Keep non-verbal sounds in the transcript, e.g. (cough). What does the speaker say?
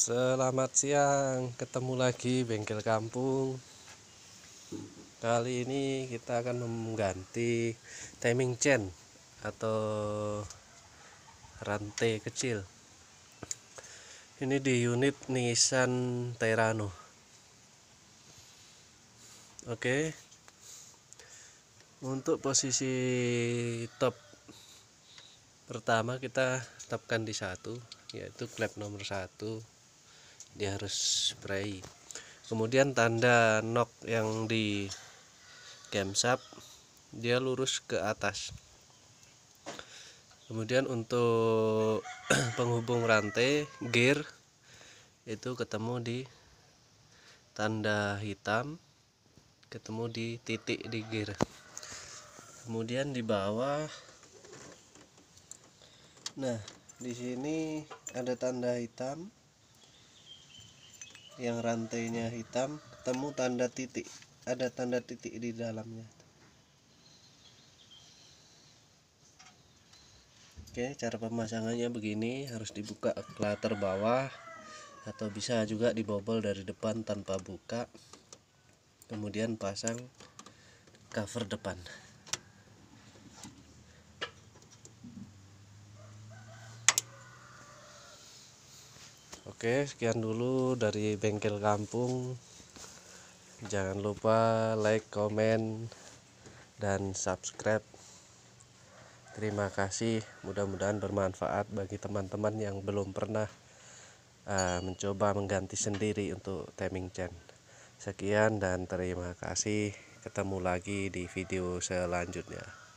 Selamat siang, ketemu lagi bengkel kampung. Kali ini kita akan mengganti timing chain atau rantai kecil. Ini di unit Nissan Terano. Oke. Untuk posisi top pertama kita tetapkan di satu yaitu klep nomor satu dia harus spray kemudian tanda knock yang di camshaft dia lurus ke atas kemudian untuk (clears throat) penghubung rantai gear itu ketemu di tanda hitam ketemu di titik di gear kemudian di bawah nah di sini ada tanda hitam yang rantainya hitam ketemu tanda titik ada tanda titik di dalamnya Oke cara pemasangannya begini harus dibuka klater bawah atau bisa juga dibobol dari depan tanpa buka kemudian pasang cover depan Oke, sekian dulu dari bengkel kampung. Jangan lupa like, komen, dan subscribe. Terima kasih, mudah-mudahan bermanfaat bagi teman-teman yang belum pernah uh, mencoba mengganti sendiri untuk timing chain. Sekian dan terima kasih. Ketemu lagi di video selanjutnya.